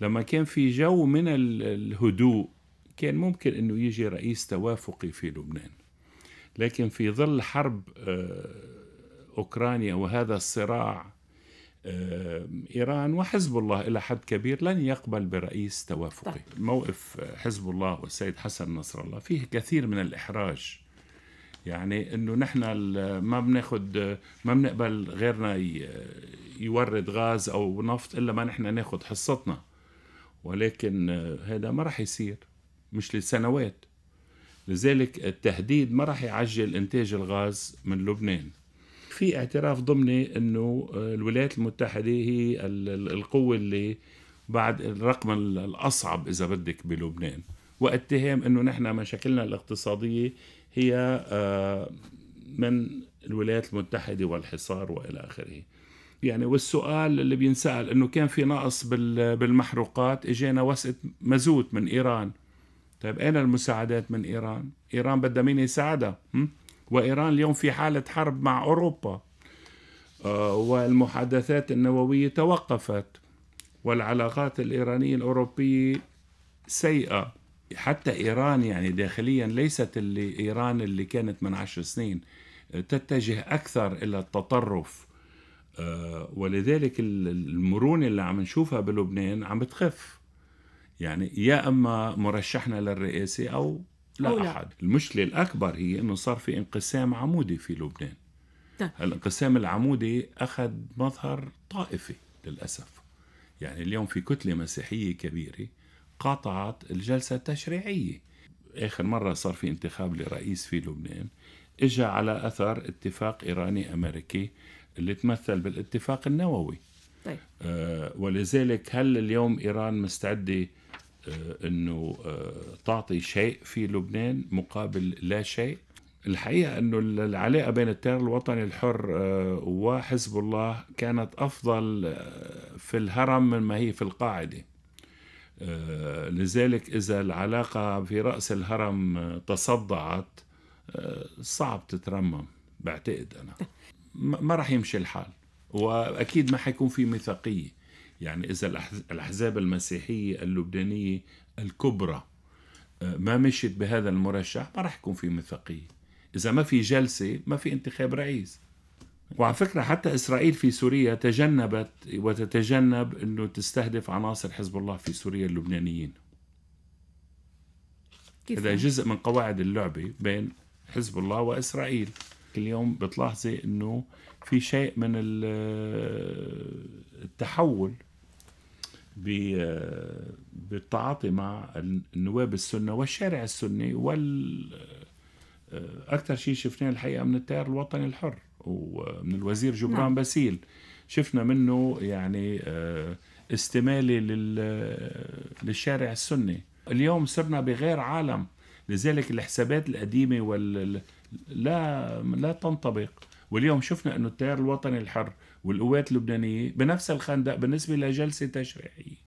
لما كان في جو من الهدوء كان ممكن انه يجي رئيس توافقي في لبنان لكن في ظل حرب آه، اوكرانيا وهذا الصراع آه، ايران وحزب الله الى حد كبير لن يقبل برئيس توافقي طيب. موقف حزب الله والسيد حسن نصر الله فيه كثير من الاحراج يعني انه نحن ما بناخد ما بنقبل غيرنا يورد غاز او نفط الا ما نحن ناخد حصتنا ولكن هذا ما راح يصير مش لسنوات لذلك التهديد ما راح يعجل انتاج الغاز من لبنان في اعتراف ضمني انه الولايات المتحده هي القوه اللي بعد الرقم الاصعب اذا بدك بلبنان واتهام انه نحن مشاكلنا الاقتصاديه هي آه، من الولايات المتحده والحصار والى اخره يعني والسؤال اللي بينسال انه كان في نقص بالمحروقات اجينا وسقه مازوت من ايران طيب اين المساعدات من ايران ايران بدها مين يساعدها وايران اليوم في حاله حرب مع اوروبا آه والمحادثات النوويه توقفت والعلاقات الايرانيه الاوروبيه سيئه حتى ايران يعني داخليا ليست اللي ايران اللي كانت من عشر سنين تتجه اكثر الى التطرف آه، ولذلك المرونة اللي عم نشوفها بلبنان عم بتخف يعني يا اما مرشحنا للرئاسه او لا, أو لا. احد المشكله الاكبر هي انه صار في انقسام عمودي في لبنان ده. طيب. الانقسام العمودي اخذ مظهر طائفي للاسف يعني اليوم في كتله مسيحيه كبيره قاطعت الجلسه التشريعيه اخر مره صار في انتخاب لرئيس في لبنان اجى على اثر اتفاق ايراني امريكي اللي تمثل بالاتفاق النووي طيب. آه ولذلك هل اليوم إيران مستعدة آه أنه آه تعطي شيء في لبنان مقابل لا شيء الحقيقة أنه العلاقة بين التيار الوطني الحر آه، وحزب الله كانت أفضل آه، في الهرم مما هي في القاعدة آه، لذلك إذا العلاقة في رأس الهرم تصدعت صعب تترمم بعتقد أنا طيب. ما راح يمشي الحال واكيد ما حيكون في ميثاقيه يعني اذا الاحزاب المسيحيه اللبنانيه الكبرى آه، ما مشيت بهذا المرشح ما راح يكون في ميثاقيه اذا ما في جلسه ما في انتخاب رئيس وعلى فكره حتى اسرائيل في سوريا تجنبت وتتجنب انه تستهدف عناصر حزب الله في سوريا اللبنانيين كيف هذا يعني؟ جزء من قواعد اللعبه بين حزب الله واسرائيل اليوم بتلاحظي انه في شيء من التحول بالتعاطي مع النواب السنه والشارع السني وال اكثر شيء شفناه الحقيقه من التيار الوطني الحر ومن الوزير جبران نعم. باسيل شفنا منه يعني آه، استماله للشارع السني اليوم صرنا بغير عالم لذلك الحسابات القديمه وال لا لا تنطبق واليوم شفنا انه التيار الوطني الحر والقوات اللبنانيه بنفس الخندق بالنسبه لجلسه تشريعيه